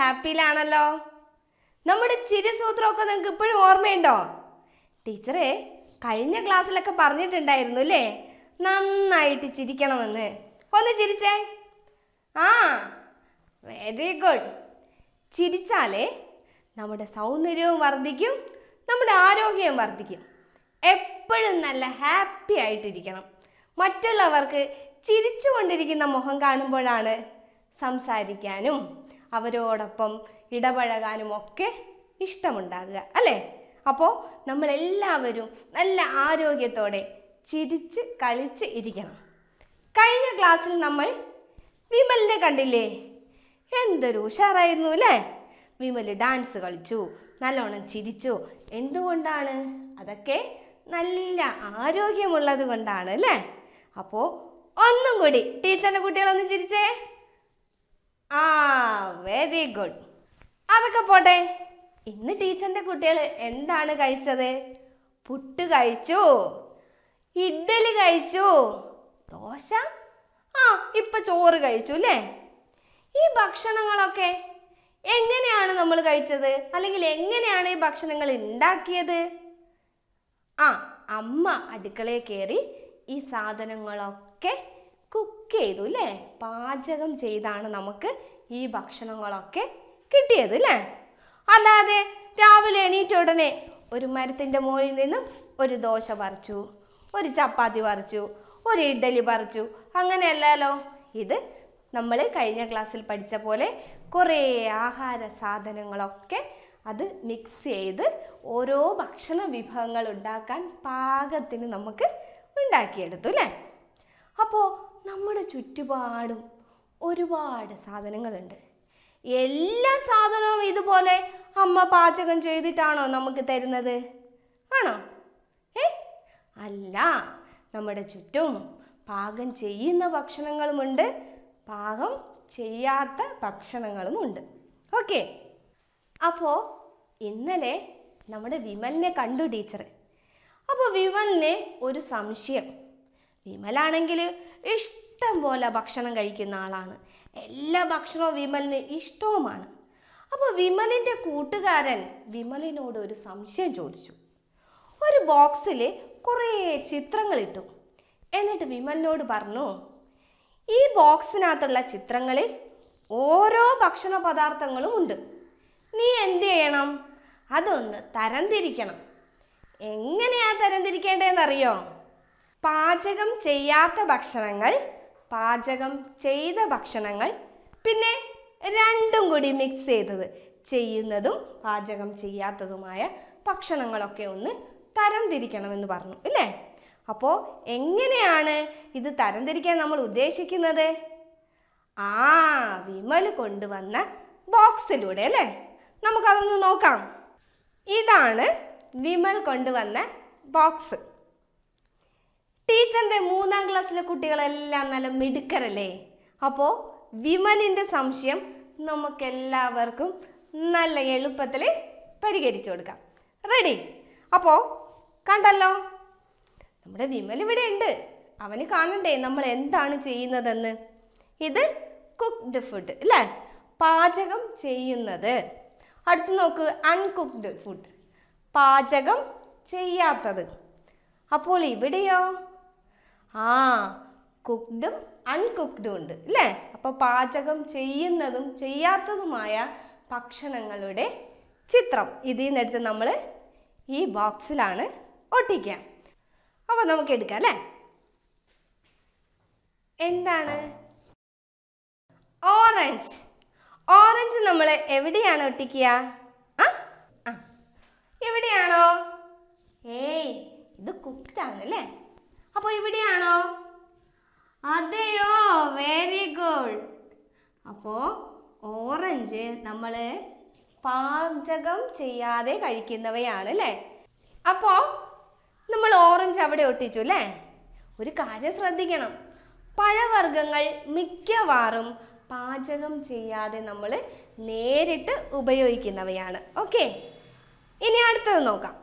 ഹാപ്പിയിലാണല്ലോ നമ്മുടെ ചിരിസൂത്രമൊക്കെ നിങ്ങൾക്ക് ഇപ്പോഴും ഓർമ്മയുണ്ടോ ടീച്ചറെ കഴിഞ്ഞ ക്ലാസ്സിലൊക്കെ പറഞ്ഞിട്ടുണ്ടായിരുന്നു അല്ലേ നന്നായിട്ട് ചിരിക്കണമെന്ന് ഒന്ന് ചിരിച്ചേ ആ വെരി ഗുഡ് ചിരിച്ചാലേ നമ്മുടെ സൗന്ദര്യവും വർദ്ധിക്കും നമ്മുടെ ആരോഗ്യവും വർദ്ധിക്കും എപ്പോഴും നല്ല ഹാപ്പി ആയിട്ടിരിക്കണം മറ്റുള്ളവർക്ക് ചിരിച്ചുകൊണ്ടിരിക്കുന്ന മുഖം കാണുമ്പോഴാണ് സംസാരിക്കാനും അവരോടൊപ്പം ഇടപഴകാനും ഒക്കെ ഇഷ്ടമുണ്ടാകുക അല്ലേ അപ്പോൾ നമ്മളെല്ലാവരും നല്ല ആരോഗ്യത്തോടെ ചിരിച്ച് കളിച്ച് ഇരിക്കണം കഴിഞ്ഞ ക്ലാസ്സിൽ നമ്മൾ വിമലിനെ കണ്ടില്ലേ എന്തൊരു ഉഷാറായിരുന്നു അല്ലേ വിമൽ ഡാൻസ് കളിച്ചു നല്ലോണം ചിരിച്ചു എന്തുകൊണ്ടാണ് അതൊക്കെ നല്ല ആരോഗ്യമുള്ളത് കൊണ്ടാണ് അല്ലേ അപ്പോൾ ഒന്നും കൂടി ടീച്ചറിൻ്റെ കുട്ടികളൊന്നും ചിരിച്ചേ ആ വെരി ഗുഡ് അതൊക്കെ പോട്ടെ ഇന്ന് ടീച്ചറിൻ്റെ കുട്ടികൾ എന്താണ് കഴിച്ചത് പുട്ട് കഴിച്ചു ഇഡ്ഡലി കഴിച്ചു ദോശ ആ ഇപ്പം ചോറ് കഴിച്ചു അല്ലേ ഈ ഭക്ഷണങ്ങളൊക്കെ എങ്ങനെയാണ് നമ്മൾ കഴിച്ചത് അല്ലെങ്കിൽ എങ്ങനെയാണ് ഈ ഭക്ഷണങ്ങൾ ഉണ്ടാക്കിയത് ആ അമ്മ അടുക്കളയിൽ കയറി ഈ സാധനങ്ങളൊക്കെ കുക്ക് ചെയ്തു അല്ലേ പാചകം ചെയ്താണ് നമുക്ക് ഈ ഭക്ഷണങ്ങളൊക്കെ കിട്ടിയത് അല്ലേ അല്ലാതെ രാവിലെ എണീറ്റ ഉടനെ ഒരു മരത്തിൻ്റെ മുകളിൽ നിന്നും ഒരു ദോശ പറിച്ചു ഒരു ചപ്പാത്തി പറിച്ചു ഒരു ഇഡ്ഡലി പറിച്ചു അങ്ങനെയല്ലല്ലോ ഇത് നമ്മൾ കഴിഞ്ഞ ക്ലാസ്സിൽ പഠിച്ച പോലെ കുറേ ആഹാര സാധനങ്ങളൊക്കെ അത് മിക്സ് ചെയ്ത് ഓരോ ഭക്ഷണ വിഭവങ്ങൾ ഉണ്ടാക്കാൻ പാകത്തിന് നമുക്ക് ഉണ്ടാക്കിയെടുത്തു അല്ലേ അപ്പോൾ നമ്മുടെ ചുറ്റുപാടും ഒരുപാട് സാധനങ്ങളുണ്ട് എല്ലാ സാധനവും ഇതുപോലെ അമ്മ പാചകം ചെയ്തിട്ടാണോ നമുക്ക് തരുന്നത് ആണോ ഏ അല്ല നമ്മുടെ ചുറ്റും പാകം ചെയ്യുന്ന ഭക്ഷണങ്ങളുമുണ്ട് പാകം ചെയ്യാത്ത ഭക്ഷണങ്ങളുമുണ്ട് ഓക്കെ അപ്പോൾ ഇന്നലെ നമ്മുടെ വിമലിനെ കണ്ടു ടീച്ചർ അപ്പോൾ വിമലിന് ഒരു സംശയം വിമലാണെങ്കിൽ ഇഷ്ടം പോലെ ഭക്ഷണം കഴിക്കുന്ന ആളാണ് എല്ലാ ഭക്ഷണവും വിമലിന് ഇഷ്ടവുമാണ് അപ്പോൾ വിമലിൻ്റെ കൂട്ടുകാരൻ വിമലിനോട് ഒരു സംശയം ചോദിച്ചു ഒരു ബോക്സിൽ കുറേ ചിത്രങ്ങളിട്ടു എന്നിട്ട് വിമലിനോട് പറഞ്ഞു ഈ ബോക്സിനകത്തുള്ള ചിത്രങ്ങളിൽ ഓരോ ഭക്ഷണ പദാർത്ഥങ്ങളും ഉണ്ട് നീ എന്ത് ചെയ്യണം അതൊന്ന് തരംതിരിക്കണം എങ്ങനെയാ തരംതിരിക്കേണ്ടതെന്നറിയോ പാചകം ചെയ്യാത്ത ഭക്ഷണങ്ങൾ പാചകം ചെയ്ത ഭക്ഷണങ്ങൾ പിന്നെ രണ്ടും കൂടി മിക്സ് ചെയ്തത് ചെയ്യുന്നതും പാചകം ചെയ്യാത്തതുമായ ഭക്ഷണങ്ങളൊക്കെ ഒന്ന് തരംതിരിക്കണമെന്ന് പറഞ്ഞു ഇല്ലേ അപ്പോൾ എങ്ങനെയാണ് ഇത് തരംതിരിക്കാൻ നമ്മൾ ഉദ്ദേശിക്കുന്നത് ആ വിമൽ കൊണ്ടുവന്ന ബോക്സിലൂടെ അല്ലേ നമുക്കതൊന്ന് നോക്കാം ഇതാണ് വിമൽ കൊണ്ടുവന്ന ബോക്സ് ടീച്ചറിന്റെ മൂന്നാം ക്ലാസ്സിലെ കുട്ടികളെല്ലാം നല്ല മിടുക്കരല്ലേ അപ്പോ വിമനിൻ്റെ സംശയം എല്ലാവർക്കും നല്ല എളുപ്പത്തിൽ പരിഹരിച്ചു കൊടുക്കാം റെഡി അപ്പോ കണ്ടല്ലോ നമ്മുടെ വിമൽ ഇവിടെ ഉണ്ട് അവന് കാണണ്ടേ നമ്മൾ എന്താണ് ചെയ്യുന്നതെന്ന് ഇത് കുക്ക്ഡ് ഫുഡ് അല്ലേ പാചകം ചെയ്യുന്നത് അടുത്ത് നോക്ക് അൺകുക്ക്ഡ് ഫുഡ് പാചകം ചെയ്യാത്തത് അപ്പോൾ ഇവിടെയോ ആ കുക്ക്ഡും അൺകുക്ക്ഡും ഉണ്ട് അല്ലേ അപ്പോൾ പാചകം ചെയ്യുന്നതും ചെയ്യാത്തതുമായ ഭക്ഷണങ്ങളുടെ ചിത്രം ഇതിൽ നിന്നെടുത്ത് നമ്മൾ ഈ ബോക്സിലാണ് ഒട്ടിക്കുക അപ്പോൾ നമുക്ക് എടുക്കാം അല്ലേ എന്താണ് ഓറഞ്ച് ഓറഞ്ച് നമ്മൾ എവിടെയാണ് ഒട്ടിക്കുക ആ എവിടെയാണോ ഏയ് ഇത് ആണ് അല്ലേ അപ്പോൾ ഇവിടെയാണോ അതെയോ വെരി ഗുഡ് അപ്പോൾ ഓറഞ്ച് നമ്മൾ പാചകം ചെയ്യാതെ കഴിക്കുന്നവയാണ് അല്ലേ അപ്പോൾ നമ്മൾ ഓറഞ്ച് അവിടെ ഒട്ടിച്ചു അല്ലേ ഒരു കാര്യം ശ്രദ്ധിക്കണം പഴവർഗ്ഗങ്ങൾ മിക്കവാറും പാചകം ചെയ്യാതെ നമ്മൾ നേരിട്ട് ഉപയോഗിക്കുന്നവയാണ് ഓക്കെ ഇനി അടുത്തത് നോക്കാം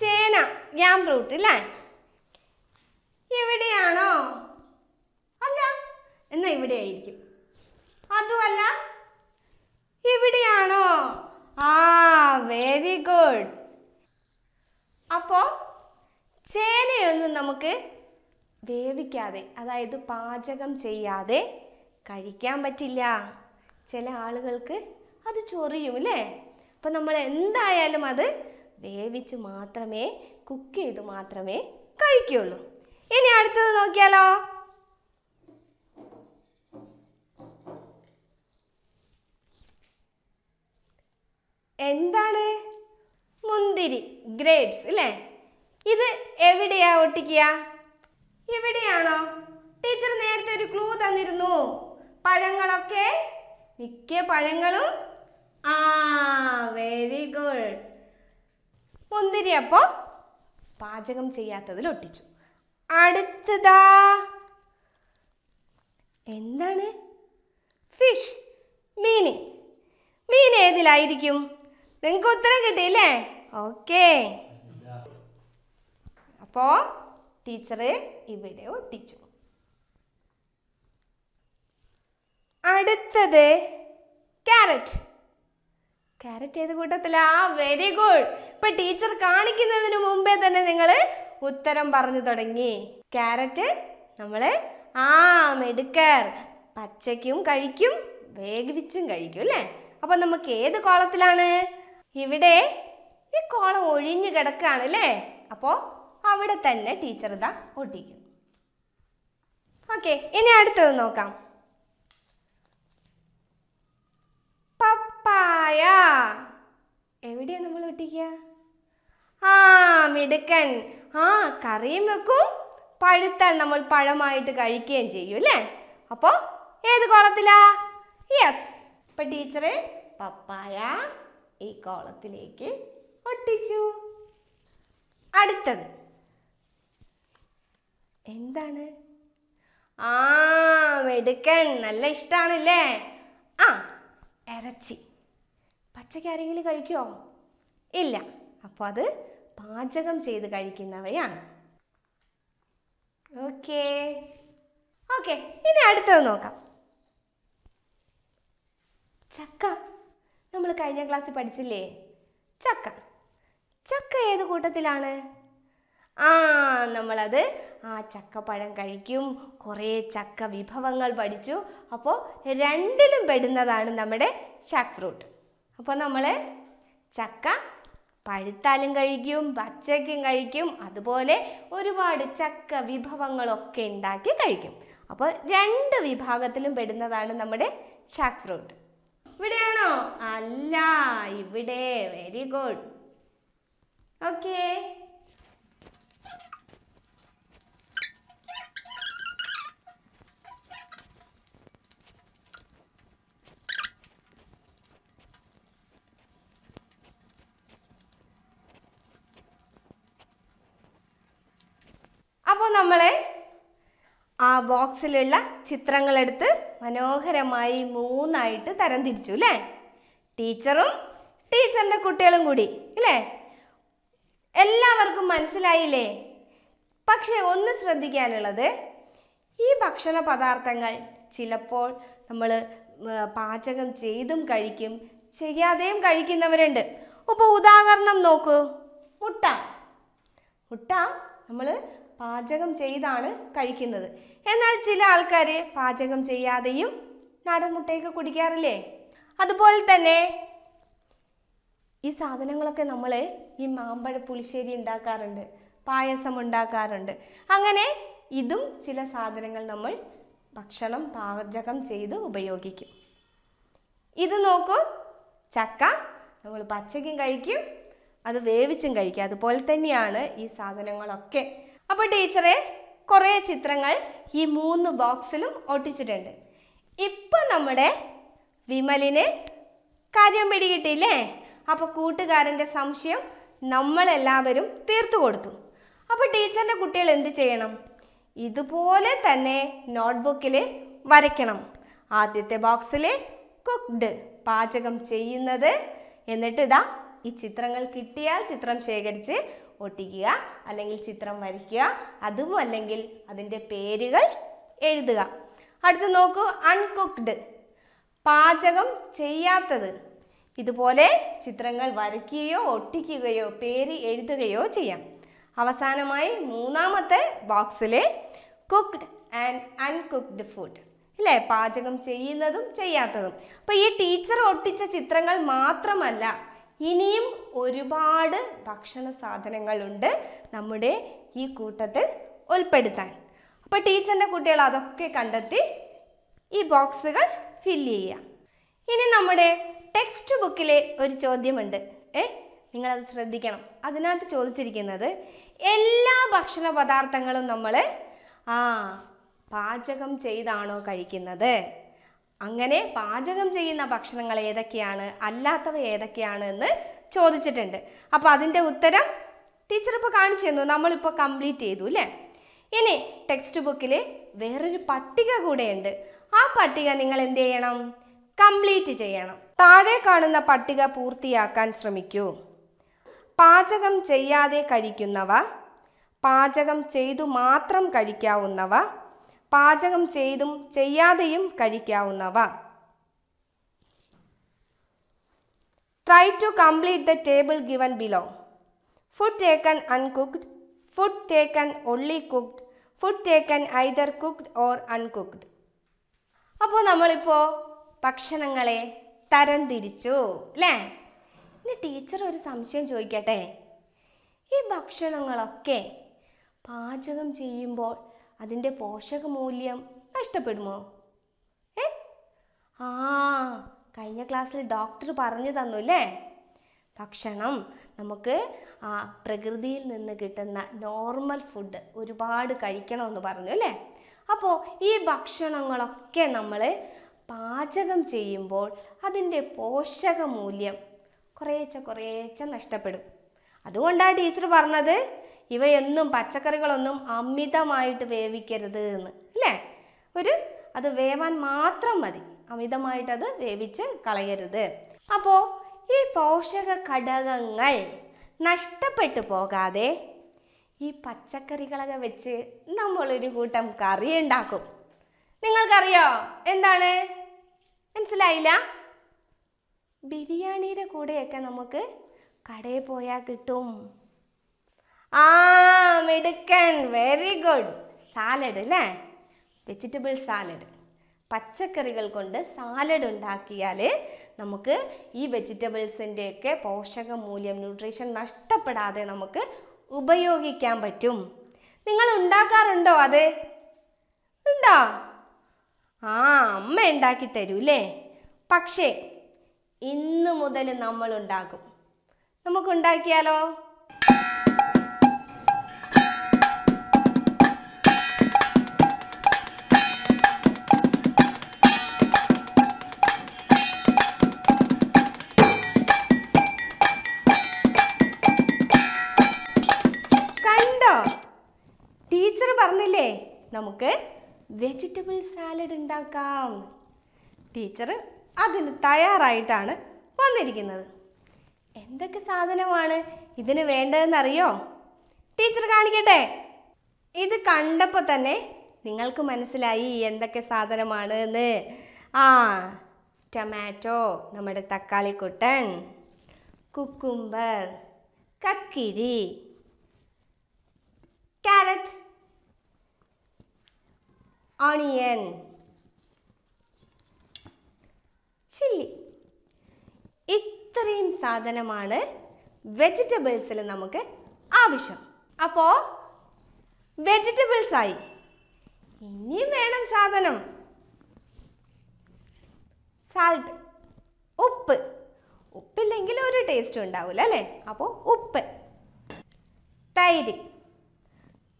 ചേന ഗ്രാം റൂട്ട് അല്ലേ എവിടെയാണോ അല്ല എന്നാ ഇവിടെ ആയിരിക്കും അതുമല്ല എവിടെയാണോ ആ വെരി ഗുഡ് അപ്പോ ചേനയൊന്നും നമുക്ക് വേവിക്കാതെ അതായത് പാചകം ചെയ്യാതെ കഴിക്കാൻ പറ്റില്ല ചില ആളുകൾക്ക് അത് ചൊറിയും അല്ലേ അപ്പം നമ്മൾ എന്തായാലും അത് വേവിച്ച് മാത്രമേ കുക്ക് ചെയ്ത് മാത്രമേ കഴിക്കുകയുള്ളൂ ഇനി അടുത്തത് നോക്കിയാലോ എന്താണ് മുന്തിരി ഗ്രേപ്സ് അല്ലേ ഇത് എവിടെയാ ഒട്ടിക്കുക എവിടെയാണോ ടീച്ചർ നേരത്തെ ഒരു ക്ലൂ തന്നിരുന്നു പഴങ്ങളൊക്കെ മിക്ക പഴങ്ങളും ആ വെരി ഗുഡ് മുന്തിരി അപ്പോൾ പാചകം ചെയ്യാത്തതിൽ ഒട്ടിച്ചു അടുത്തതാ എന്താണ് ഫിഷ് മീന് മീൻ ഏതിലായിരിക്കും നിങ്ങൾക്ക് ഉത്തരം കിട്ടിയില്ലേ ഓക്കെ അപ്പോ ടീച്ചറ് ഇവിടെ ഒട്ടിച്ചു അടുത്തത് ക്യാരറ്റ് കാരറ്റ് ഏത് കൂട്ടത്തിലാ വെരി ഗുഡ് ഇപ്പൊ ടീച്ചർ കാണിക്കുന്നതിന് മുമ്പേ തന്നെ നിങ്ങൾ ഉത്തരം പറഞ്ഞു തുടങ്ങി കാരറ്റ് നമ്മൾ ആ മെടുക്കർ പച്ചയ്ക്കും കഴിക്കും വേഗിച്ചും കഴിക്കും അല്ലേ അപ്പൊ നമുക്ക് ഏത് കോളത്തിലാണ് ഇവിടെ ഈ കോളം ഒഴിഞ്ഞു കിടക്കുകയാണ് അല്ലേ അപ്പോൾ അവിടെ തന്നെ ടീച്ചർ ഇതാ ഒട്ടിക്കും ഓക്കെ ഇനി അടുത്തത് നോക്കാം പായ എവിടെയാണ് നമ്മൾ ഒട്ടിക്കുക ആ മിടുക്കൻ ആ കറിയും വെക്കും പഴുത്താൽ നമ്മൾ പഴമായിട്ട് കഴിക്കുകയും ചെയ്യും അല്ലേ അപ്പോൾ ഏത് കോളത്തിലാ യെസ് അപ്പം ടീച്ചറ് പപ്പായ ഈ കോളത്തിലേക്ക് ഒട്ടിച്ചു അടുത്തത് എന്താണ് ആ മെടുക്കൻ നല്ല ഇഷ്ടമാണല്ലേ ആ ഇറച്ചി പച്ചയ്ക്ക് കഴിക്കുമോ ഇല്ല അപ്പോൾ അത് പാചകം ചെയ്ത് കഴിക്കുന്നവയാണ് ഓക്കേ ഓക്കെ ഇനി അടുത്തത് നോക്കാം ചക്ക നമ്മൾ കഴിഞ്ഞ ക്ലാസ്സിൽ പഠിച്ചില്ലേ ചക്ക ചക്ക ഏത് കൂട്ടത്തിലാണ് ആ നമ്മളത് ആ ചക്കപ്പഴം കഴിക്കും കുറേ ചക്ക വിഭവങ്ങൾ പഠിച്ചു അപ്പോൾ രണ്ടിലും പെടുന്നതാണ് നമ്മുടെ ചാക്ക് ഫ്രൂട്ട് അപ്പോൾ നമ്മൾ ചക്ക പഴുത്താലും കഴിക്കും പച്ചക്കും കഴിക്കും അതുപോലെ ഒരുപാട് ചക്ക വിഭവങ്ങളൊക്കെ ഉണ്ടാക്കി കഴിക്കും അപ്പോൾ രണ്ട് വിഭാഗത്തിലും പെടുന്നതാണ് നമ്മുടെ ചാക്ക് ഫ്രൂട്ട് ഇവിടെയാണോ അല്ല ഇവിടെ വെരി ഗുഡ് ഓക്കേ നമ്മൾ ആ ബോക്സിലുള്ള ചിത്രങ്ങളെടുത്ത് മനോഹരമായി മൂന്നായിട്ട് തരം തിരിച്ചു അല്ലേ ടീച്ചറും ടീച്ചറിൻ്റെ കുട്ടികളും കൂടി അല്ലേ എല്ലാവർക്കും മനസ്സിലായില്ലേ പക്ഷേ ഒന്ന് ശ്രദ്ധിക്കാനുള്ളത് ഈ ഭക്ഷണ പദാർത്ഥങ്ങൾ ചിലപ്പോൾ നമ്മൾ പാചകം ചെയ്തും കഴിക്കും ചെയ്യാതെയും കഴിക്കുന്നവരുണ്ട് ഇപ്പോൾ ഉദാഹരണം നോക്കൂ മുട്ട മുട്ട നമ്മൾ പാചകം ചെയ്താണ് കഴിക്കുന്നത് എന്നാൽ ചില ആൾക്കാർ പാചകം ചെയ്യാതെയും നാടൻ മുട്ടയൊക്കെ കുടിക്കാറില്ലേ അതുപോലെ തന്നെ ഈ സാധനങ്ങളൊക്കെ നമ്മൾ ഈ മാമ്പഴ പുളിശ്ശേരി ഉണ്ടാക്കാറുണ്ട് പായസം ഉണ്ടാക്കാറുണ്ട് അങ്ങനെ ഇതും ചില സാധനങ്ങൾ നമ്മൾ ഭക്ഷണം പാചകം ചെയ്ത് ഉപയോഗിക്കും ഇത് നോക്കൂ ചക്ക നമ്മൾ പച്ചയ്ക്കും കഴിക്കും അത് വേവിച്ചും കഴിക്കും അതുപോലെ തന്നെയാണ് ഈ സാധനങ്ങളൊക്കെ അപ്പോൾ ടീച്ചറെ കുറേ ചിത്രങ്ങൾ ഈ മൂന്ന് ബോക്സിലും ഒട്ടിച്ചിട്ടുണ്ട് ഇപ്പം നമ്മുടെ വിമലിന് കാര്യം പിടികിട്ടിയില്ലേ അപ്പോൾ കൂട്ടുകാരൻ്റെ സംശയം നമ്മളെല്ലാവരും തീർത്തു കൊടുത്തു അപ്പോൾ ടീച്ചറിൻ്റെ കുട്ടികൾ എന്ത് ചെയ്യണം ഇതുപോലെ തന്നെ നോട്ട്ബുക്കിൽ വരയ്ക്കണം ആദ്യത്തെ ബോക്സിൽ കുക്ക്ഡ് പാചകം ചെയ്യുന്നത് എന്നിട്ട് ഇതാ ഈ ചിത്രങ്ങൾ കിട്ടിയാൽ ചിത്രം ശേഖരിച്ച് ഒട്ടിക്കുക അല്ലെങ്കിൽ ചിത്രം വരയ്ക്കുക അതും അല്ലെങ്കിൽ അതിൻ്റെ പേരുകൾ എഴുതുക അടുത്ത് നോക്കൂ അൺകുക്ക്ഡ് പാചകം ചെയ്യാത്തത് ഇതുപോലെ ചിത്രങ്ങൾ വരയ്ക്കുകയോ ഒട്ടിക്കുകയോ പേര് എഴുതുകയോ ചെയ്യാം അവസാനമായി മൂന്നാമത്തെ ബോക്സിലെ കുക്ക്ഡ് ആൻഡ് അൺകുക്ക്ഡ് ഫുഡ് അല്ലേ പാചകം ചെയ്യുന്നതും ചെയ്യാത്തതും അപ്പോൾ ഈ ടീച്ചർ ഒട്ടിച്ച ചിത്രങ്ങൾ മാത്രമല്ല ഇനിയും ഒരുപാട് ഭക്ഷണ സാധനങ്ങളുണ്ട് നമ്മുടെ ഈ കൂട്ടത്തിൽ ഉൾപ്പെടുത്താൻ അപ്പോൾ ടീച്ചറിൻ്റെ കുട്ടികൾ അതൊക്കെ കണ്ടെത്തി ഈ ബോക്സുകൾ ഫില്ല് ചെയ്യാം ഇനി നമ്മുടെ ടെക്സ്റ്റ് ബുക്കിലെ ഒരു ചോദ്യമുണ്ട് ഏ നിങ്ങളത് ശ്രദ്ധിക്കണം അതിനകത്ത് ചോദിച്ചിരിക്കുന്നത് എല്ലാ ഭക്ഷണ പദാർത്ഥങ്ങളും നമ്മൾ ആ പാചകം ചെയ്താണോ കഴിക്കുന്നത് അങ്ങനെ പാചകം ചെയ്യുന്ന ഭക്ഷണങ്ങൾ ഏതൊക്കെയാണ് അല്ലാത്തവ ഏതൊക്കെയാണ് എന്ന് ചോദിച്ചിട്ടുണ്ട് അപ്പോൾ അതിൻ്റെ ഉത്തരം ടീച്ചർ ഇപ്പോൾ കാണിച്ചു തന്നു നമ്മളിപ്പോൾ കംപ്ലീറ്റ് ചെയ്തു അല്ലേ ഇനി ടെക്സ്റ്റ് ബുക്കിൽ വേറൊരു പട്ടിക കൂടെയുണ്ട് ആ പട്ടിക നിങ്ങൾ എന്ത് ചെയ്യണം കംപ്ലീറ്റ് ചെയ്യണം താഴെ കാണുന്ന പട്ടിക പൂർത്തിയാക്കാൻ ശ്രമിക്കൂ പാചകം ചെയ്യാതെ കഴിക്കുന്നവ പാചകം ചെയ്തു മാത്രം കഴിക്കാവുന്നവ പാചകം ചെയ്തും ചെയ്യാതെയും കഴിക്കാവുന്നവ Try to complete the table given below. Food taken uncooked, food taken only cooked, food taken either cooked or uncooked. അപ്പോൾ നമ്മളിപ്പോൾ ഭക്ഷണങ്ങളെ തരം തിരിച്ചു അല്ലേ ഇനി ടീച്ചർ ഒരു സംശയം ചോദിക്കട്ടെ ഈ ഭക്ഷണങ്ങളൊക്കെ പാചകം ചെയ്യുമ്പോൾ അതിൻ്റെ പോഷകമൂല്യം നഷ്ടപ്പെടുമോ ക്ലാസ്സിൽ ഡോക്ടർ പറഞ്ഞു തന്നു അല്ലേ ഭക്ഷണം നമുക്ക് ആ പ്രകൃതിയിൽ നിന്ന് കിട്ടുന്ന നോർമൽ ഫുഡ് ഒരുപാട് കഴിക്കണമെന്ന് പറഞ്ഞു അല്ലേ അപ്പോൾ ഈ ഭക്ഷണങ്ങളൊക്കെ നമ്മൾ പാചകം ചെയ്യുമ്പോൾ അതിൻ്റെ പോഷക മൂല്യം കുറേച്ച കുറേച്ച നഷ്ടപ്പെടും അതുകൊണ്ടാണ് ടീച്ചർ പറഞ്ഞത് ഇവയൊന്നും പച്ചക്കറികളൊന്നും അമിതമായിട്ട് വേവിക്കരുത് എന്ന് അല്ലേ ഒരു അത് വേവാൻ മാത്രം മതി അത് വേവിച്ച് കളയരുത് അപ്പോൾ ഈ പോഷക ഘടകങ്ങൾ നഷ്ടപ്പെട്ടു പോകാതെ ഈ പച്ചക്കറികളൊക്കെ വെച്ച് നമ്മളൊരു കൂട്ടം കറി ഉണ്ടാക്കും നിങ്ങൾക്കറിയോ എന്താണ് മനസ്സിലായില്ല ബിരിയാണിയുടെ കൂടെയൊക്കെ നമുക്ക് കടയിൽ പോയാൽ കിട്ടും ആ മിടുക്കൻ വെരി ഗുഡ് സാലഡ് അല്ലേ വെജിറ്റബിൾ സാലഡ് പച്ചക്കറികൾ കൊണ്ട് സാലഡ് ഉണ്ടാക്കിയാൽ നമുക്ക് ഈ വെജിറ്റബിൾസിൻ്റെയൊക്കെ പോഷക മൂല്യം ന്യൂട്രീഷൻ നഷ്ടപ്പെടാതെ നമുക്ക് ഉപയോഗിക്കാൻ പറ്റും നിങ്ങൾ ഉണ്ടാക്കാറുണ്ടോ അത് ഉണ്ടോ ആ അമ്മ ഉണ്ടാക്കി തരൂല്ലേ പക്ഷേ ഇന്ന് മുതൽ നമ്മൾ ഉണ്ടാക്കും ഉണ്ടാക്കിയാലോ നമുക്ക് വെജിറ്റബിൾ സാലഡ് ഉണ്ടാക്കാം ടീച്ചർ അതിന് തയ്യാറായിട്ടാണ് വന്നിരിക്കുന്നത് എന്തൊക്കെ സാധനമാണ് ഇതിന് വേണ്ടതെന്നറിയോ ടീച്ചർ കാണിക്കട്ടെ ഇത് കണ്ടപ്പോൾ തന്നെ നിങ്ങൾക്ക് മനസ്സിലായി എന്തൊക്കെ സാധനമാണ് എന്ന് ആ ടൊമാറ്റോ നമ്മുടെ തക്കാളി കുട്ടൻ കുക്കുംബർ കക്കിരി കാരറ്റ് onion ചില്ലി ഇത്രയും സാധനമാണ് വെജിറ്റബിൾസിൽ നമുക്ക് ആവശ്യം അപ്പോൾ വെജിറ്റബിൾസ് ആയി ഇനി വേണം സാധനം സാൾട്ട് ഉപ്പ് ഉപ്പില്ലെങ്കിൽ ഒരു ടേസ്റ്റും ഉണ്ടാവില്ല അല്ലേ അപ്പോൾ ഉപ്പ് തൈര്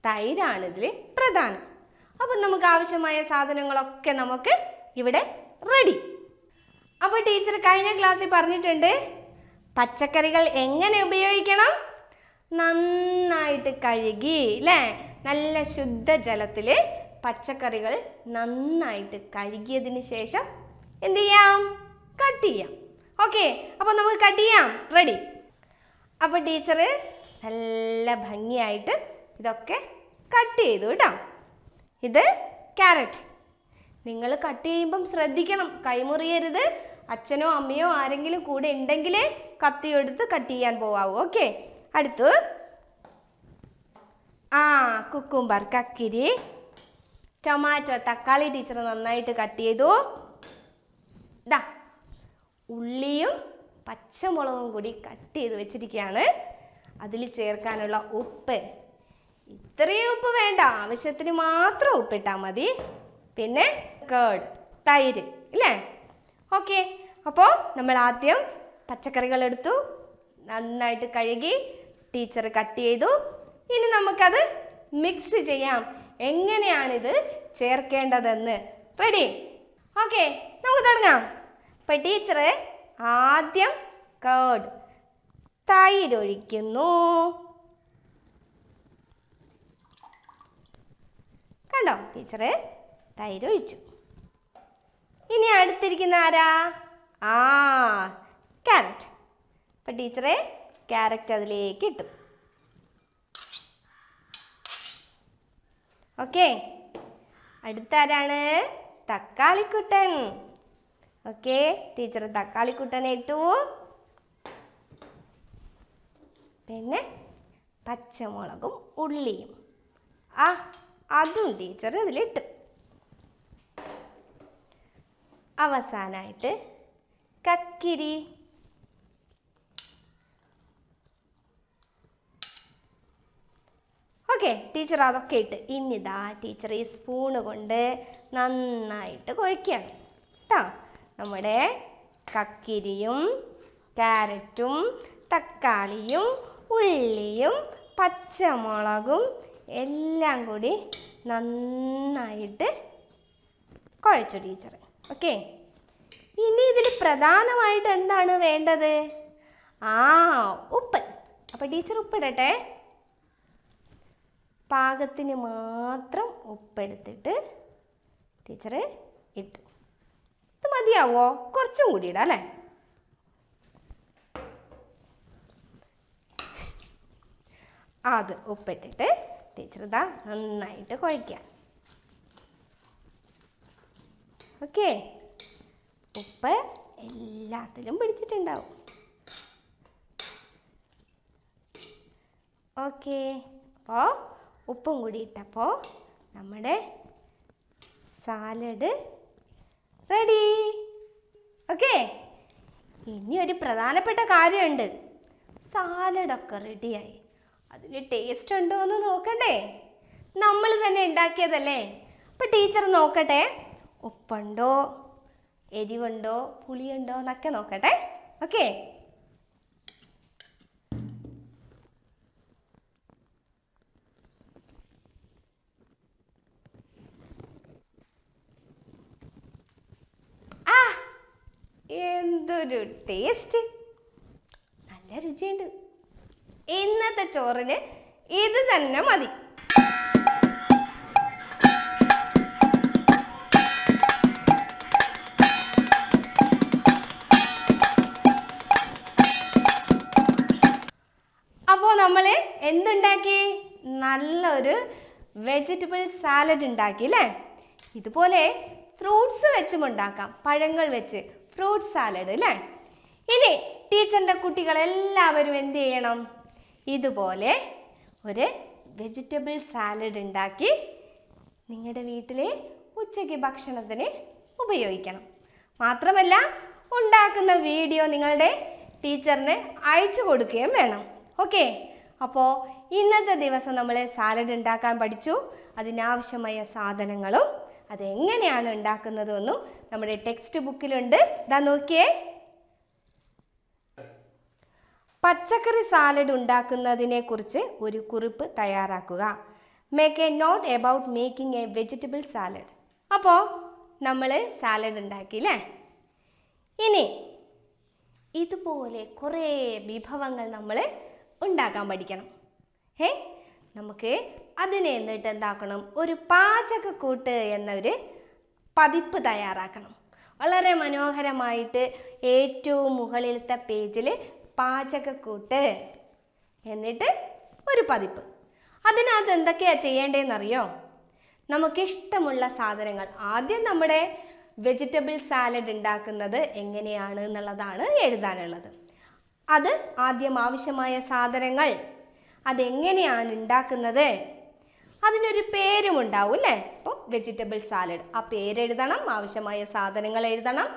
തൈരാണ് ഇതിൽ പ്രധാനം അപ്പം നമുക്ക് ആവശ്യമായ സാധനങ്ങളൊക്കെ നമുക്ക് ഇവിടെ റെഡി അപ്പോൾ ടീച്ചർ കഴിഞ്ഞ ക്ലാസ്സിൽ പറഞ്ഞിട്ടുണ്ട് പച്ചക്കറികൾ എങ്ങനെ ഉപയോഗിക്കണം നന്നായിട്ട് കഴുകി അല്ലേ നല്ല ശുദ്ധജലത്തിൽ പച്ചക്കറികൾ നന്നായിട്ട് കഴുകിയതിന് ശേഷം എന്ത് ചെയ്യാം കട്ട് ചെയ്യാം ഓക്കെ അപ്പോൾ നമുക്ക് കട്ട് ചെയ്യാം റെഡി അപ്പോൾ ടീച്ചർ നല്ല ഭംഗിയായിട്ട് ഇതൊക്കെ കട്ട് ചെയ്തു കേട്ടോ ഇത് ക്യാരറ്റ് നിങ്ങൾ കട്ട് ചെയ്യുമ്പം ശ്രദ്ധിക്കണം കൈമുറിയരുത് അച്ഛനോ അമ്മയോ ആരെങ്കിലും കൂടെ ഉണ്ടെങ്കിലേ കത്തി എടുത്ത് കട്ട് ചെയ്യാൻ പോവാവൂ ഓക്കെ അടുത്തു ആ കുക്കുംബർ കക്കിരി ടൊമാറ്റോ തക്കാളി ടീച്ചർ നന്നായിട്ട് കട്ട് ചെയ്തു ഇതാ ഉള്ളിയും പച്ചമുളകും കൂടി കട്ട് ചെയ്ത് വെച്ചിരിക്കുകയാണ് അതിൽ ചേർക്കാനുള്ള ഉപ്പ് ഇത്രയും ഉപ്പ് വേണ്ട ആവശ്യത്തിന് മാത്രം ഉപ്പിട്ടാൽ മതി പിന്നെ കേട് തൈര് ഇല്ലേ ഓക്കെ അപ്പോൾ നമ്മൾ ആദ്യം പച്ചക്കറികൾ എടുത്തു നന്നായിട്ട് കഴുകി ടീച്ചർ കട്ട് ചെയ്തു ഇനി നമുക്കത് മിക്സ് ചെയ്യാം എങ്ങനെയാണിത് ചേർക്കേണ്ടതെന്ന് റെഡി ഓക്കെ നമുക്ക് തുടങ്ങാം അപ്പം ടീച്ചർ ആദ്യം കേട് തൈരൊഴിക്കുന്നു കണ്ടോ ടീച്ചറെ തൈര് ഒഴിച്ചു ഇനി അടുത്തിരിക്കുന്ന ആരാ ആ ക്യാരറ്റ് അപ്പൊ ടീച്ചറെ ക്യാരറ്റ് അതിലേക്ക് ഇട്ടു ഓക്കെ അടുത്ത ആരാണ് തക്കാളിക്കുട്ടൻ ഓക്കെ ടീച്ചർ തക്കാളിക്കുട്ടനെ ഇട്ടു പിന്നെ പച്ചമുളകും ഉള്ളിയും ആ അതും ടീച്ചർ ഇതിലിട്ട് അവസാനമായിട്ട് കക്കിരി ഓക്കെ ടീച്ചർ അതൊക്കെ ഇട്ട് ഇനിതാ ടീച്ചർ ഈ സ്പൂണ് കൊണ്ട് നന്നായിട്ട് കുഴക്കുകയാണ് കേട്ടോ നമ്മുടെ കക്കിരിയും ക്യാരറ്റും തക്കാളിയും ഉള്ളിയും പച്ചമുളകും എല്ലാം കൂടി നന്നായിട്ട് കുഴച്ചു ടീച്ചർ ഓക്കെ ഇനി ഇതിൽ പ്രധാനമായിട്ട് എന്താണ് വേണ്ടത് ആ ഉപ്പ് അപ്പോൾ ടീച്ചർ ഉപ്പിടട്ടെ പാകത്തിന് മാത്രം ഉപ്പെടുത്തിട്ട് ടീച്ചർ ഇട്ടു ഇത് മതിയാവോ കുറച്ചും കൂടി ഇടാം അല്ലേ അത് ഉപ്പിട്ടിട്ട് ടീച്ചർ നന്നായിട്ട് കുഴയ്ക്കുക ഓക്കെ ഉപ്പ് എല്ലാത്തിലും പിടിച്ചിട്ടുണ്ടാവും ഓക്കെ അപ്പോൾ ഉപ്പും കൂടി ഇട്ടപ്പോൾ നമ്മുടെ സാലഡ് റെഡി ഓക്കെ ഇനി ഒരു പ്രധാനപ്പെട്ട കാര്യമുണ്ട് സാലഡൊക്കെ റെഡിയായി അതിന് ടേസ്റ്റ് ഉണ്ടോ എന്ന് നോക്കണ്ടേ നമ്മൾ തന്നെ ഉണ്ടാക്കിയതല്ലേ അപ്പം ടീച്ചർ നോക്കട്ടെ ഉപ്പുണ്ടോ എരിവുണ്ടോ പുളിയുണ്ടോ എന്നൊക്കെ നോക്കട്ടെ ഓക്കെ എന്തൊരു ടേസ്റ്റ് നല്ല രുചിയുണ്ട് ഇന്നത്തെ ചോറിന് ഇത് തന്നെ മതി അപ്പോൾ നമ്മൾ എന്തുണ്ടാക്കി നല്ലൊരു വെജിറ്റബിൾ സാലഡ് ഉണ്ടാക്കി അല്ലേ ഇതുപോലെ ഫ്രൂട്ട്സ് വെച്ചും ഉണ്ടാക്കാം പഴങ്ങൾ വെച്ച് ഫ്രൂട്ട് സാലഡ് അല്ലേ ഇനി ടീച്ചറിൻ്റെ കുട്ടികളെല്ലാവരും എന്ത് ചെയ്യണം ഇതുപോലെ ഒരു വെജിറ്റബിൾ സാലഡ് ഉണ്ടാക്കി നിങ്ങളുടെ വീട്ടിലെ ഉച്ചയ്ക്ക് ഭക്ഷണത്തിന് ഉപയോഗിക്കണം മാത്രമല്ല ഉണ്ടാക്കുന്ന വീഡിയോ നിങ്ങളുടെ ടീച്ചറിന് അയച്ചു കൊടുക്കുകയും വേണം ഓക്കെ അപ്പോൾ ഇന്നത്തെ ദിവസം നമ്മൾ സാലഡ് ഉണ്ടാക്കാൻ പഠിച്ചു അതിനാവശ്യമായ സാധനങ്ങളും അതെങ്ങനെയാണ് ഉണ്ടാക്കുന്നതെന്നും നമ്മുടെ ടെക്സ്റ്റ് ബുക്കിലുണ്ട് ഇതാ നോക്കിയേ പച്ചക്കറി സാലഡ് ഉണ്ടാക്കുന്നതിനെക്കുറിച്ച് ഒരു കുറിപ്പ് തയ്യാറാക്കുക make a note about making a vegetable salad അപ്പോൾ നമ്മൾ സാലഡ് ഉണ്ടാക്കി അല്ലേ ഇനി ഇതുപോലെ കുറേ വിഭവങ്ങൾ നമ്മൾ ഉണ്ടാക്കാൻ പഠിക്കണം ഏ നമുക്ക് അതിനെ എന്നിട്ട് എന്താക്കണം ഒരു പാചകക്കൂട്ട് എന്നൊരു പതിപ്പ് തയ്യാറാക്കണം വളരെ മനോഹരമായിട്ട് ഏറ്റവും മുകളിലത്തെ പേജിൽ പാചകക്കൂട്ട് എന്നിട്ട് ഒരു പതിപ്പ് അതിനകത്ത് എന്തൊക്കെയാണ് ചെയ്യേണ്ടതെന്നറിയോ നമുക്കിഷ്ടമുള്ള സാധനങ്ങൾ ആദ്യം നമ്മുടെ വെജിറ്റബിൾ സാലഡ് ഉണ്ടാക്കുന്നത് എങ്ങനെയാണ് എന്നുള്ളതാണ് എഴുതാനുള്ളത് അത് ആദ്യം ആവശ്യമായ സാധനങ്ങൾ അതെങ്ങനെയാണ് ഉണ്ടാക്കുന്നത് അതിനൊരു പേരും ഉണ്ടാവും അല്ലേ അപ്പോൾ വെജിറ്റബിൾ സാലഡ് ആ പേരെഴുതണം ആവശ്യമായ സാധനങ്ങൾ എഴുതണം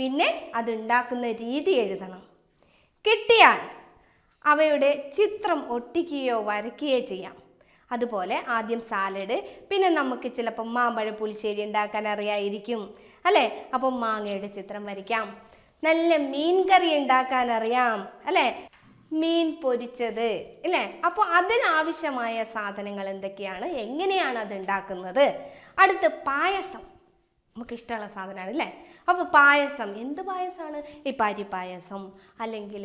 പിന്നെ അതുണ്ടാക്കുന്ന രീതി എഴുതണം കിട്ടിയാൽ അവയുടെ ചിത്രം ഒട്ടിക്കുകയോ വരയ്ക്കുകയോ ചെയ്യാം അതുപോലെ ആദ്യം സാലഡ് പിന്നെ നമുക്ക് ചിലപ്പോൾ മാമ്പഴ പുളിശ്ശേരി ഉണ്ടാക്കാൻ അറിയായിരിക്കും അല്ലേ അപ്പോൾ മാങ്ങയുടെ ചിത്രം വരയ്ക്കാം നല്ല മീൻ കറി ഉണ്ടാക്കാൻ അറിയാം അല്ലേ മീൻ പൊരിച്ചത് അല്ലേ അപ്പോൾ അതിനാവശ്യമായ സാധനങ്ങൾ എന്തൊക്കെയാണ് എങ്ങനെയാണ് അത് ഉണ്ടാക്കുന്നത് അടുത്ത് പായസം നമുക്കിഷ്ടമുള്ള സാധനമാണ് അല്ലേ അപ്പോൾ പായസം എന്ത് പായസമാണ് ഈ പരി പായസം അല്ലെങ്കിൽ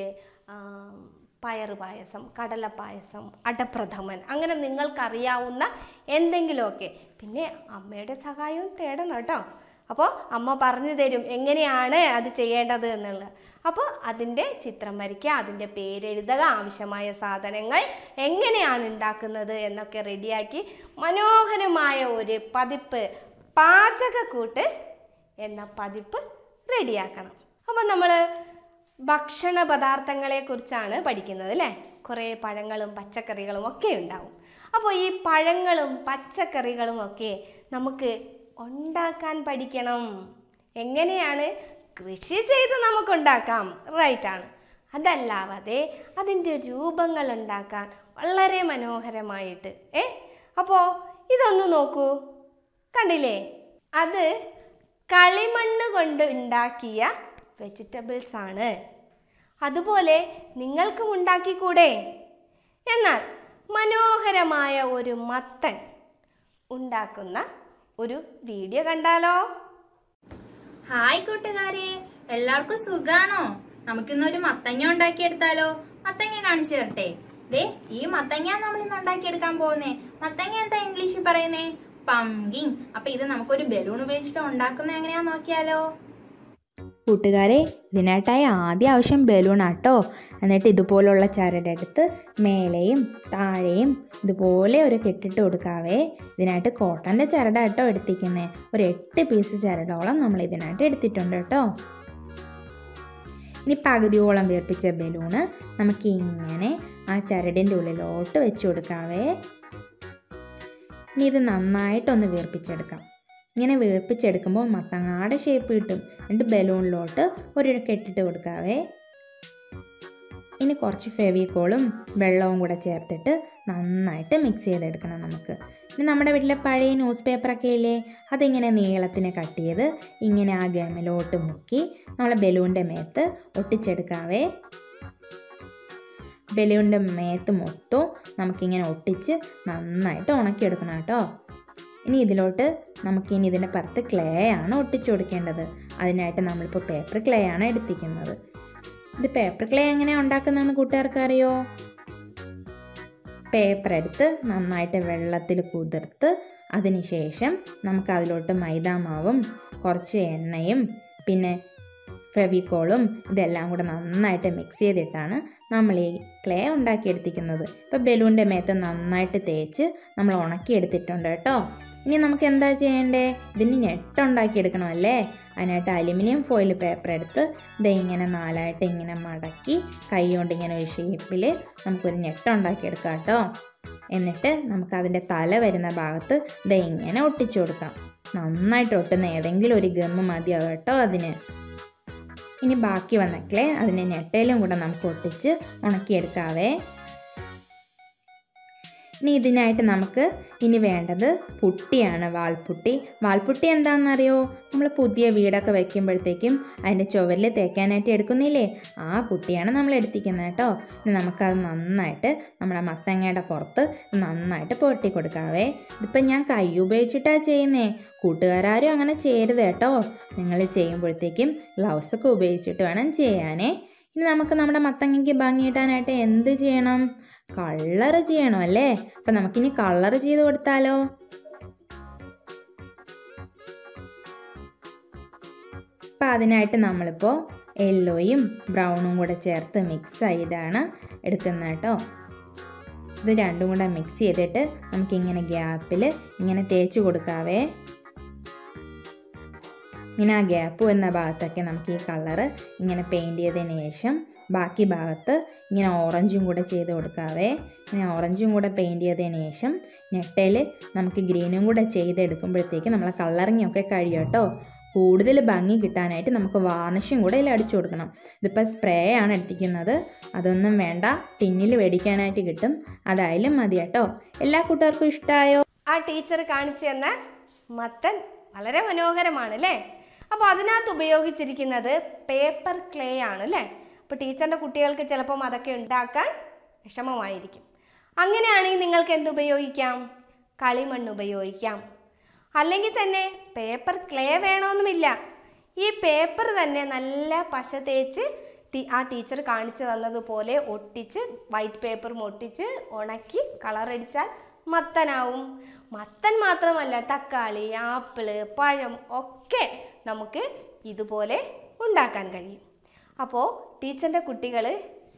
പയർ പായസം കടല പായസം അടപ്രഥമൻ അങ്ങനെ നിങ്ങൾക്കറിയാവുന്ന എന്തെങ്കിലുമൊക്കെ പിന്നെ അമ്മയുടെ സഹായവും തേടണം കേട്ടോ അപ്പോൾ അമ്മ പറഞ്ഞു തരും എങ്ങനെയാണ് അത് ചെയ്യേണ്ടത് എന്നുള്ളത് അപ്പോൾ അതിൻ്റെ ചിത്രം വരയ്ക്കുക അതിൻ്റെ പേരെഴുതുക ആവശ്യമായ സാധനങ്ങൾ എങ്ങനെയാണ് ഉണ്ടാക്കുന്നത് എന്നൊക്കെ റെഡിയാക്കി മനോഹരമായ ഒരു പതിപ്പ് പാചകക്കൂട്ട് എന്ന പതിപ്പ് റെഡിയാക്കണം അപ്പോൾ നമ്മൾ ഭക്ഷണ പദാർത്ഥങ്ങളെ കുറിച്ചാണ് പഠിക്കുന്നത് അല്ലേ കുറേ പഴങ്ങളും പച്ചക്കറികളും ഒക്കെ ഉണ്ടാവും അപ്പോൾ ഈ പഴങ്ങളും പച്ചക്കറികളും ഒക്കെ നമുക്ക് ഉണ്ടാക്കാൻ പഠിക്കണം എങ്ങനെയാണ് കൃഷി ചെയ്ത് നമുക്ക് ഉണ്ടാക്കാം റൈറ്റാണ് അതല്ലാതെ അതിൻ്റെ രൂപങ്ങൾ ഉണ്ടാക്കാൻ വളരെ മനോഹരമായിട്ട് ഏ അപ്പോൾ ഇതൊന്ന് നോക്കൂ കണ്ടില്ലേ അത് കളിമണ്ണ് കൊണ്ട് ഉണ്ടാക്കിയ വെജിറ്റബിൾസ് ആണ് അതുപോലെ നിങ്ങൾക്കും ഉണ്ടാക്കിക്കൂടെ എന്നാൽ മനോഹരമായ ഒരു മത്തൻ ഉണ്ടാക്കുന്ന ഒരു വീഡിയോ കണ്ടാലോ ഹായ് കൂട്ടുകാരെ എല്ലാവർക്കും സുഖാണോ നമുക്കിന്ന് ഒരു മത്തങ്ങ ഉണ്ടാക്കിയെടുത്താലോ മത്തങ്ങ കാണിച്ചു തരട്ടെ ദേ ഈ മത്തങ്ങ നമ്മൾ ഇന്ന് ഉണ്ടാക്കിയെടുക്കാൻ പോകുന്നേ മത്തങ്ങ എന്താ ഇംഗ്ലീഷിൽ പറയുന്നേ പംകിങ് അപ്പൊ ഇത് നമുക്കൊരു ബലൂൺ ഉപയോഗിച്ചിട്ട് ഉണ്ടാക്കുന്ന എങ്ങനെയാന്ന് നോക്കിയാലോ കൂട്ടുകാരെ ഇതിനായിട്ടായി ആദ്യ ആവശ്യം ബലൂണാട്ടോ എന്നിട്ട് ഇതുപോലുള്ള ചരടെടുത്ത് മേലെയും താഴെയും ഇതുപോലെ ഒരു കെട്ടിട്ട് കൊടുക്കാവേ ഇതിനായിട്ട് കോട്ടൻ്റെ ചരടാട്ടോ എടുത്തിരിക്കുന്നത് ഒരു എട്ട് പീസ് ചരടോളം നമ്മൾ ഇതിനായിട്ട് എടുത്തിട്ടുണ്ട് കേട്ടോ ഇനി പകുതിയോളം വീർപ്പിച്ച ബലൂണ് നമുക്ക് ഇങ്ങനെ ആ ചരടിൻ്റെ ഉള്ളിലോട്ട് വെച്ച് കൊടുക്കാവേ ഇനി ഇത് നന്നായിട്ടൊന്ന് വീർപ്പിച്ചെടുക്കാം ഇങ്ങനെ വീർപ്പിച്ചെടുക്കുമ്പോൾ മത്തങ്ങാടെ ഷേപ്പ് കിട്ടും എന്നിട്ട് ബലൂണിലോട്ട് ഒരു കെട്ടിട്ട് കൊടുക്കാവേ ഇനി കുറച്ച് ഫെവിക്കോളും വെള്ളവും കൂടെ ചേർത്തിട്ട് നന്നായിട്ട് മിക്സ് ചെയ്തെടുക്കണം നമുക്ക് ഇനി നമ്മുടെ വീട്ടിലെ പഴയ ന്യൂസ് പേപ്പറൊക്കെ ഇല്ലേ അതിങ്ങനെ നീളത്തിന് കട്ട് ചെയ്ത് ഇങ്ങനെ ആ ഗമിലോട്ട് മുക്കി നമ്മളെ ബലൂണിൻ്റെ മേത്ത് ഒട്ടിച്ചെടുക്കാവേ ബലൂണിൻ്റെ മേത്ത് മൊത്തവും നമുക്കിങ്ങനെ ഒട്ടിച്ച് നന്നായിട്ട് ഉണക്കിയെടുക്കണം കേട്ടോ ഇനി ഇതിലോട്ട് നമുക്കിനി ഇതിൻ്റെ പുറത്ത് ക്ലേ ആണ് ഒട്ടിച്ചു കൊടുക്കേണ്ടത് അതിനായിട്ട് നമ്മളിപ്പോൾ പേപ്പർ ക്ലേ ആണ് എടുത്തിരിക്കുന്നത് ഇത് പേപ്പർ ക്ലേ എങ്ങനെയാണ് ഉണ്ടാക്കുന്നതെന്ന് കൂട്ടുകാർക്ക് അറിയോ പേപ്പർ എടുത്ത് നന്നായിട്ട് വെള്ളത്തിൽ കുതിർത്ത് അതിനുശേഷം നമുക്ക് അതിലോട്ട് മൈദാമാവും കുറച്ച് എണ്ണയും പിന്നെ ഫെവിക്കോളും ഇതെല്ലാം കൂടെ നന്നായിട്ട് മിക്സ് ചെയ്തിട്ടാണ് നമ്മൾ ഈ ക്ലേ ഉണ്ടാക്കിയെടുത്തിരിക്കുന്നത് ഇപ്പോൾ ബലൂൻ്റെ മേത്ത് നന്നായിട്ട് തേച്ച് നമ്മൾ ഉണക്കിയെടുത്തിട്ടുണ്ട് കേട്ടോ ഇനി നമുക്ക് എന്താ ചെയ്യേണ്ടേ ഇതിന് ഞെട്ടുണ്ടാക്കിയെടുക്കണം അല്ലേ അതിനായിട്ട് അലുമിനിയം ഫോയിൽ പേപ്പർ എടുത്ത് ഇത് ഇങ്ങനെ നാലായിട്ട് ഇങ്ങനെ മടക്കി കൈ കൊണ്ട് ഇങ്ങനെ ഒരു ഷേപ്പിൽ നമുക്കൊരു ഉണ്ടാക്കിയെടുക്കാം കേട്ടോ എന്നിട്ട് നമുക്കതിൻ്റെ തല വരുന്ന ഭാഗത്ത് ഇത് ഇങ്ങനെ ഒട്ടിച്ചു കൊടുക്കാം നന്നായിട്ട് ഒട്ടുന്ന ഏതെങ്കിലും ഒരു ഗമ്മ് മതിയാവും കേട്ടോ അതിന് ഇനി ബാക്കി വന്നക്കളെ അതിനെ ഞെട്ടയിലും കൂടെ നമുക്ക് ഒട്ടിച്ച് ഉണക്കിയെടുക്കാവേ ഇനി ഇതിനായിട്ട് നമുക്ക് ഇനി വേണ്ടത് പുട്ടിയാണ് വാൾപുട്ടി വാൾപുട്ടി എന്താണെന്നറിയോ നമ്മൾ പുതിയ വീടൊക്കെ വയ്ക്കുമ്പോഴത്തേക്കും അതിൻ്റെ ചുവരിൽ തേക്കാനായിട്ട് എടുക്കുന്നില്ലേ ആ പുട്ടിയാണ് നമ്മൾ എടുത്തിരിക്കുന്നത് കേട്ടോ ഇനി നമുക്കത് നന്നായിട്ട് നമ്മുടെ മത്തങ്ങയുടെ പുറത്ത് നന്നായിട്ട് പൊട്ടി കൊടുക്കാവേ ഇതിപ്പോൾ ഞാൻ കൈ ഉപയോഗിച്ചിട്ടാണ് ചെയ്യുന്നേ കൂട്ടുകാരും അങ്ങനെ ചെയ്യരുത് കേട്ടോ നിങ്ങൾ ചെയ്യുമ്പോഴത്തേക്കും ഗ്ലൗസൊക്കെ ഉപയോഗിച്ചിട്ട് വേണം ചെയ്യാനേ ഇനി നമുക്ക് നമ്മുടെ മത്തങ്ങയ്ക്ക് ഭംഗിയിട്ടാനായിട്ട് എന്ത് ചെയ്യണം കളർ ചെയ്യണം അല്ലേ അപ്പൊ നമുക്കിനി കളർ ചെയ്ത് കൊടുത്താലോ അപ്പൊ അതിനായിട്ട് നമ്മളിപ്പോ യെല്ലോയും ബ്രൗണും കൂടെ ചേർത്ത് മിക്സ് ചെയ്താണ് എടുക്കുന്നത് കേട്ടോ ഇത് രണ്ടും കൂടെ മിക്സ് ചെയ്തിട്ട് നമുക്കിങ്ങനെ ഗ്യാപ്പിൽ ഇങ്ങനെ തേച്ച് കൊടുക്കാവേ ഇങ്ങനെ ആ ഗ്യാപ്പ് എന്ന ഭാഗത്തൊക്കെ നമുക്ക് ഈ കളറ് ഇങ്ങനെ പെയിൻറ് ചെയ്തതിന് ശേഷം ബാക്കി ഭാഗത്ത് ഇങ്ങനെ ഓറഞ്ചും കൂടെ ചെയ്ത് കൊടുക്കാവേ ഇങ്ങനെ ഓറഞ്ചും കൂടെ പെയിൻറ്റ് ചെയ്തതിന് ശേഷം ഞെട്ടയിൽ നമുക്ക് ഗ്രീനും കൂടെ ചെയ്തെടുക്കുമ്പോഴത്തേക്ക് നമ്മളെ കളറിങ്ങൊക്കെ ഒക്കെ കഴിയും കേട്ടോ കൂടുതൽ ഭംഗി കിട്ടാനായിട്ട് നമുക്ക് വാർണിഷും കൂടെ ഇതിൽ അടിച്ചു കൊടുക്കണം ഇതിപ്പോൾ സ്പ്രേ ആണ് അടിക്കുന്നത് അതൊന്നും വേണ്ട ടിന്നിൽ മേടിക്കാനായിട്ട് കിട്ടും അതായാലും മതി കേട്ടോ എല്ലാ കൂട്ടുകാർക്കും ഇഷ്ടമായോ ആ ടീച്ചർ കാണിച്ചു തന്ന മത്തൻ വളരെ മനോഹരമാണ് അല്ലേ അപ്പോൾ അതിനകത്ത് ഉപയോഗിച്ചിരിക്കുന്നത് പേപ്പർ ക്ലേ ആണ് അല്ലേ അപ്പോൾ ടീച്ചറിൻ്റെ കുട്ടികൾക്ക് ചിലപ്പം അതൊക്കെ ഉണ്ടാക്കാൻ വിഷമമായിരിക്കും അങ്ങനെയാണെങ്കിൽ നിങ്ങൾക്ക് എന്ത് ഉപയോഗിക്കാം കളിമണ്ണ് ഉപയോഗിക്കാം അല്ലെങ്കിൽ തന്നെ പേപ്പർ ക്ലേ വേണമെന്നുമില്ല ഈ പേപ്പർ തന്നെ നല്ല പശ തേച്ച് ആ ടീച്ചർ കാണിച്ചു തന്നതുപോലെ ഒട്ടിച്ച് വൈറ്റ് പേപ്പറും ഒട്ടിച്ച് ഉണക്കി കളറടിച്ചാൽ മത്തനാവും മത്തൻ മാത്രമല്ല തക്കാളി ആപ്പിള് പഴം ഒക്കെ നമുക്ക് ഇതുപോലെ ഉണ്ടാക്കാൻ കഴിയും അപ്പോൾ ടീച്ചറിൻ്റെ കുട്ടികൾ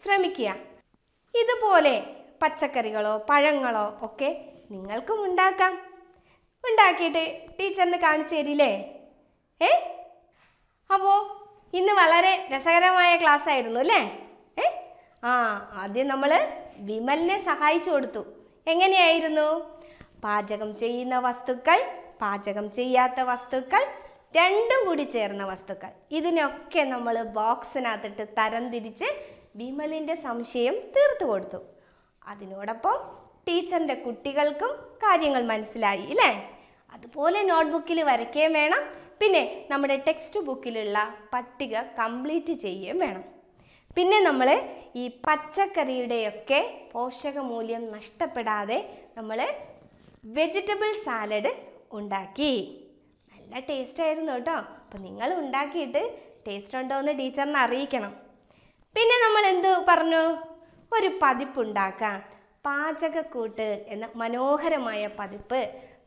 ശ്രമിക്കുക ഇതുപോലെ പച്ചക്കറികളോ പഴങ്ങളോ ഒക്കെ നിങ്ങൾക്കും ഉണ്ടാക്കാം ഉണ്ടാക്കിയിട്ട് ടീച്ചറിന് കാണിച്ചു തരില്ലേ ഏ അപ്പോൾ ഇന്ന് വളരെ രസകരമായ ക്ലാസ് ആയിരുന്നു അല്ലേ ഏ ആ ആദ്യം നമ്മൾ വിമലിനെ സഹായിച്ചു കൊടുത്തു എങ്ങനെയായിരുന്നു പാചകം ചെയ്യുന്ന വസ്തുക്കൾ പാചകം ചെയ്യാത്ത വസ്തുക്കൾ രണ്ടും കൂടി ചേർന്ന വസ്തുക്കൾ ഇതിനൊക്കെ നമ്മൾ ബോക്സിനകത്തിട്ട് തരംതിരിച്ച് വിമലിൻ്റെ സംശയം തീർത്തു കൊടുത്തു അതിനോടൊപ്പം ടീച്ചറിൻ്റെ കുട്ടികൾക്കും കാര്യങ്ങൾ മനസ്സിലായി അല്ലേ അതുപോലെ നോട്ട്ബുക്കിൽ വരയ്ക്കുകയും വേണം പിന്നെ നമ്മുടെ ടെക്സ്റ്റ് ബുക്കിലുള്ള പട്ടിക കംപ്ലീറ്റ് ചെയ്യുകയും വേണം പിന്നെ നമ്മൾ ഈ പച്ചക്കറിയുടെയൊക്കെ പോഷകമൂല്യം നഷ്ടപ്പെടാതെ നമ്മൾ വെജിറ്റബിൾ സാലഡ് ഉണ്ടാക്കി നല്ല ടേസ്റ്റ് ആയിരുന്നു കേട്ടോ അപ്പോൾ നിങ്ങൾ ഉണ്ടാക്കിയിട്ട് ടേസ്റ്റ് ഉണ്ടോ എന്ന് ടീച്ചറിനെ അറിയിക്കണം പിന്നെ നമ്മൾ എന്ത് പറഞ്ഞു ഒരു പതിപ്പുണ്ടാക്കാൻ പാചകക്കൂട്ട് എന്ന മനോഹരമായ പതിപ്പ്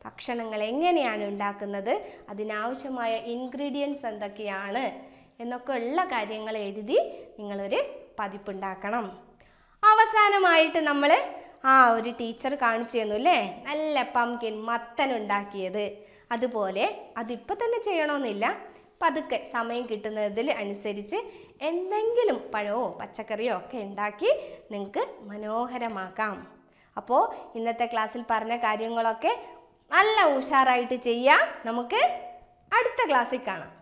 ഭക്ഷണങ്ങൾ എങ്ങനെയാണ് ഉണ്ടാക്കുന്നത് അതിനാവശ്യമായ ഇൻഗ്രീഡിയൻസ് എന്തൊക്കെയാണ് എന്നൊക്കെ ഉള്ള കാര്യങ്ങൾ എഴുതി നിങ്ങളൊരു പതിപ്പുണ്ടാക്കണം അവസാനമായിട്ട് നമ്മൾ ആ ഒരു ടീച്ചർ കാണിച്ചു തന്നു അല്ലേ നല്ല പംകിൻ മത്തൻ ഉണ്ടാക്കിയത് അതുപോലെ അതിപ്പോൾ തന്നെ ചെയ്യണമെന്നില്ല പതുക്കെ സമയം കിട്ടുന്നതിൽ അനുസരിച്ച് എന്തെങ്കിലും പഴമോ പച്ചക്കറിയോ ഒക്കെ ഉണ്ടാക്കി നിങ്ങൾക്ക് മനോഹരമാക്കാം അപ്പോൾ ഇന്നത്തെ ക്ലാസ്സിൽ പറഞ്ഞ കാര്യങ്ങളൊക്കെ നല്ല ഉഷാറായിട്ട് ചെയ്യാം നമുക്ക് അടുത്ത ക്ലാസ്സിൽ കാണാം